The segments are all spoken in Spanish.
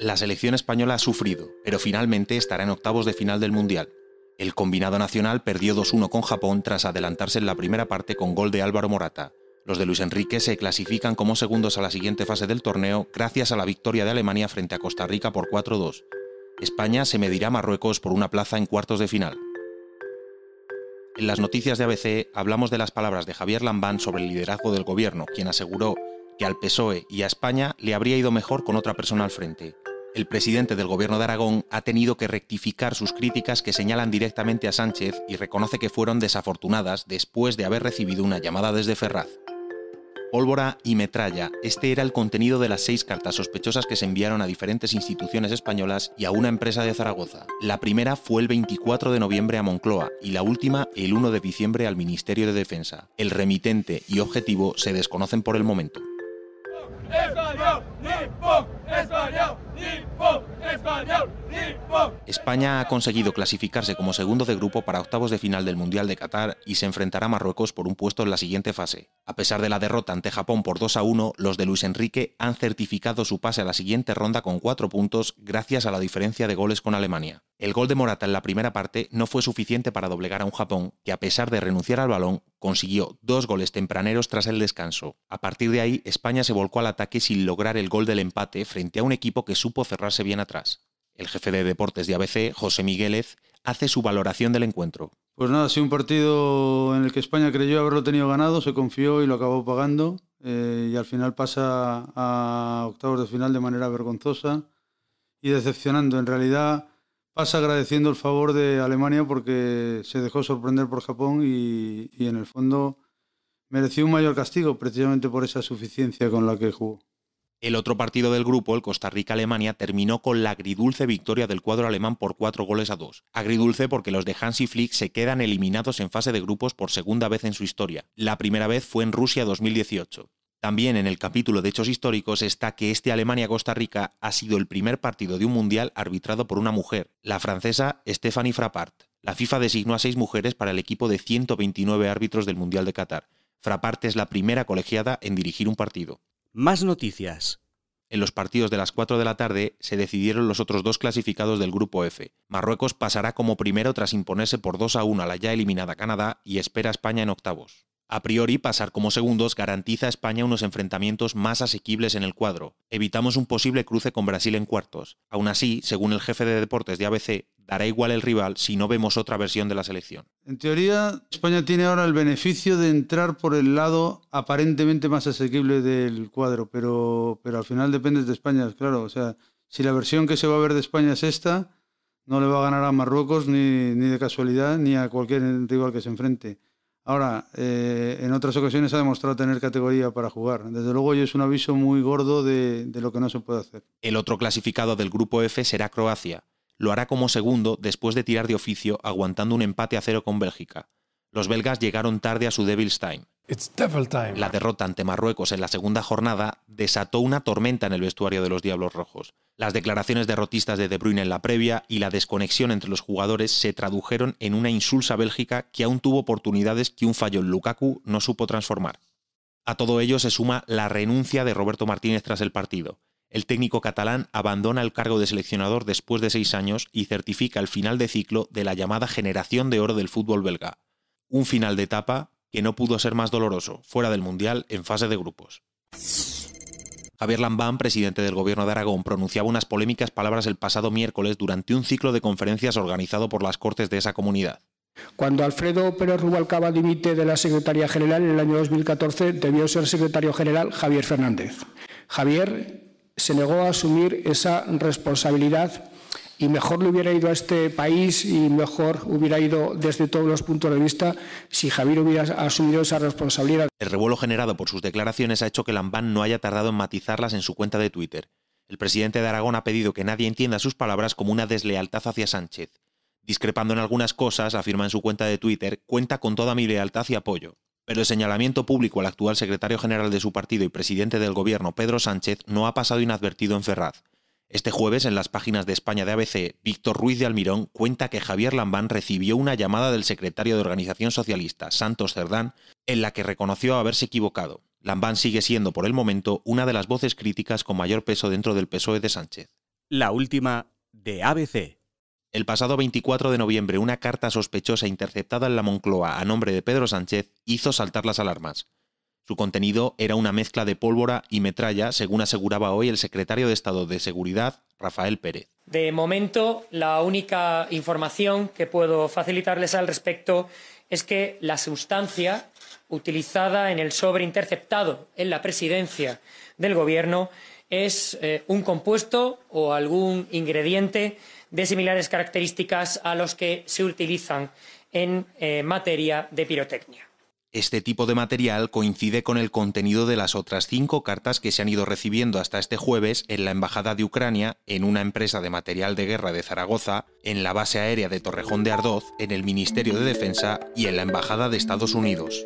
La selección española ha sufrido, pero finalmente estará en octavos de final del Mundial. El combinado nacional perdió 2-1 con Japón tras adelantarse en la primera parte con gol de Álvaro Morata. Los de Luis Enrique se clasifican como segundos a la siguiente fase del torneo gracias a la victoria de Alemania frente a Costa Rica por 4-2. España se medirá a Marruecos por una plaza en cuartos de final. En las noticias de ABC hablamos de las palabras de Javier Lambán sobre el liderazgo del gobierno, quien aseguró que al PSOE y a España le habría ido mejor con otra persona al frente el presidente del gobierno de Aragón ha tenido que rectificar sus críticas que señalan directamente a Sánchez y reconoce que fueron desafortunadas después de haber recibido una llamada desde Ferraz. Pólvora y metralla, este era el contenido de las seis cartas sospechosas que se enviaron a diferentes instituciones españolas y a una empresa de Zaragoza. La primera fue el 24 de noviembre a Moncloa y la última el 1 de diciembre al Ministerio de Defensa. El remitente y objetivo se desconocen por el momento. España ha conseguido clasificarse como segundo de grupo para octavos de final del Mundial de Qatar y se enfrentará a Marruecos por un puesto en la siguiente fase. A pesar de la derrota ante Japón por 2 a 1, los de Luis Enrique han certificado su pase a la siguiente ronda con 4 puntos gracias a la diferencia de goles con Alemania. El gol de Morata en la primera parte no fue suficiente para doblegar a un Japón que, a pesar de renunciar al balón, consiguió dos goles tempraneros tras el descanso. A partir de ahí, España se volcó al ataque sin lograr el gol del empate frente a un equipo que supo cerrarse bien atrás. El jefe de deportes de ABC, José Migueles, hace su valoración del encuentro. Pues nada, ha sido un partido en el que España creyó haberlo tenido ganado, se confió y lo acabó pagando. Eh, y al final pasa a octavos de final de manera vergonzosa y decepcionando. En realidad pasa agradeciendo el favor de Alemania porque se dejó sorprender por Japón y en el fondo mereció un mayor castigo precisamente por esa suficiencia con la que jugó. El otro partido del grupo, el Costa Rica-Alemania, terminó con la agridulce victoria del cuadro alemán por cuatro goles a dos. Agridulce porque los de Hansi Flick se quedan eliminados en fase de grupos por segunda vez en su historia. La primera vez fue en Rusia 2018. También en el capítulo de hechos históricos está que este Alemania-Costa Rica ha sido el primer partido de un mundial arbitrado por una mujer, la francesa Stephanie Frappart. La FIFA designó a seis mujeres para el equipo de 129 árbitros del Mundial de Qatar. Frappart es la primera colegiada en dirigir un partido. Más noticias. En los partidos de las 4 de la tarde se decidieron los otros dos clasificados del Grupo F. Marruecos pasará como primero tras imponerse por 2 a 1 a la ya eliminada Canadá y espera a España en octavos. A priori, pasar como segundos garantiza a España unos enfrentamientos más asequibles en el cuadro. Evitamos un posible cruce con Brasil en cuartos. Aún así, según el jefe de deportes de ABC, dará igual el rival si no vemos otra versión de la selección. En teoría, España tiene ahora el beneficio de entrar por el lado aparentemente más asequible del cuadro, pero, pero al final depende de España, claro. O sea, si la versión que se va a ver de España es esta, no le va a ganar a Marruecos ni, de casualidad ni a cualquier rival que se enfrente. Ahora, eh, en otras ocasiones ha demostrado tener categoría para jugar. Desde luego, hoy es un aviso muy gordo de lo que no se puede hacer. El otro clasificado del grupo F será Croacia lo hará como segundo después de tirar de oficio aguantando un empate a cero con Bélgica. Los belgas llegaron tarde a su Devil's Time. La derrota ante Marruecos en la segunda jornada desató una tormenta en el vestuario de los Diablos Rojos. Las declaraciones derrotistas de De Bruyne en la previa y la desconexión entre los jugadores se tradujeron en una insulsa Bélgica que aún tuvo oportunidades que un fallo en Lukaku no supo transformar. A todo ello se suma la renuncia de Roberto Martínez tras el partido. El técnico catalán abandona el cargo de seleccionador después de seis años y certifica el final de ciclo de la llamada generación de oro del fútbol belga. Un final de etapa que no pudo ser más doloroso, fuera del Mundial, en fase de grupos. Javier Lambán, presidente del Gobierno de Aragón, pronunciaba unas polémicas palabras el pasado miércoles durante un ciclo de conferencias organizado por las Cortes de esa comunidad. Cuando Alfredo Pérez Rubalcaba dimite de la Secretaría General en el año 2014, debió ser secretario general Javier Fernández. Javier se negó a asumir esa responsabilidad y mejor le hubiera ido a este país y mejor hubiera ido desde todos los puntos de vista si Javier hubiera asumido esa responsabilidad. El revuelo generado por sus declaraciones ha hecho que Lambán no haya tardado en matizarlas en su cuenta de Twitter. El presidente de Aragón ha pedido que nadie entienda sus palabras como una deslealtad hacia Sánchez. Discrepando en algunas cosas, afirma en su cuenta de Twitter, cuenta con toda mi lealtad y apoyo. Pero el señalamiento público al actual secretario general de su partido y presidente del gobierno, Pedro Sánchez, no ha pasado inadvertido en Ferraz. Este jueves, en las páginas de España de ABC, Víctor Ruiz de Almirón cuenta que Javier Lambán recibió una llamada del secretario de Organización Socialista, Santos Cerdán, en la que reconoció haberse equivocado. Lambán sigue siendo, por el momento, una de las voces críticas con mayor peso dentro del PSOE de Sánchez. La última de ABC. El pasado 24 de noviembre, una carta sospechosa interceptada en la Moncloa a nombre de Pedro Sánchez hizo saltar las alarmas. Su contenido era una mezcla de pólvora y metralla, según aseguraba hoy el secretario de Estado de Seguridad, Rafael Pérez. De momento, la única información que puedo facilitarles al respecto es que la sustancia utilizada en el sobre interceptado en la presidencia del Gobierno es eh, un compuesto o algún ingrediente de similares características a los que se utilizan en eh, materia de pirotecnia. Este tipo de material coincide con el contenido de las otras cinco cartas que se han ido recibiendo hasta este jueves en la Embajada de Ucrania, en una empresa de material de guerra de Zaragoza, en la base aérea de Torrejón de Ardoz, en el Ministerio de Defensa y en la Embajada de Estados Unidos.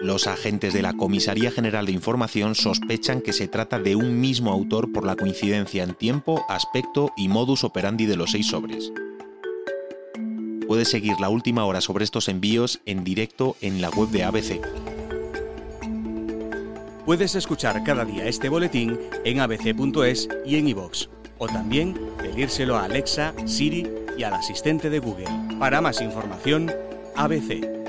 Los agentes de la Comisaría General de Información sospechan que se trata de un mismo autor por la coincidencia en tiempo, aspecto y modus operandi de los seis sobres. Puedes seguir la última hora sobre estos envíos en directo en la web de ABC. Puedes escuchar cada día este boletín en abc.es y en iVoox, o también pedírselo a Alexa, Siri y al asistente de Google. Para más información, ABC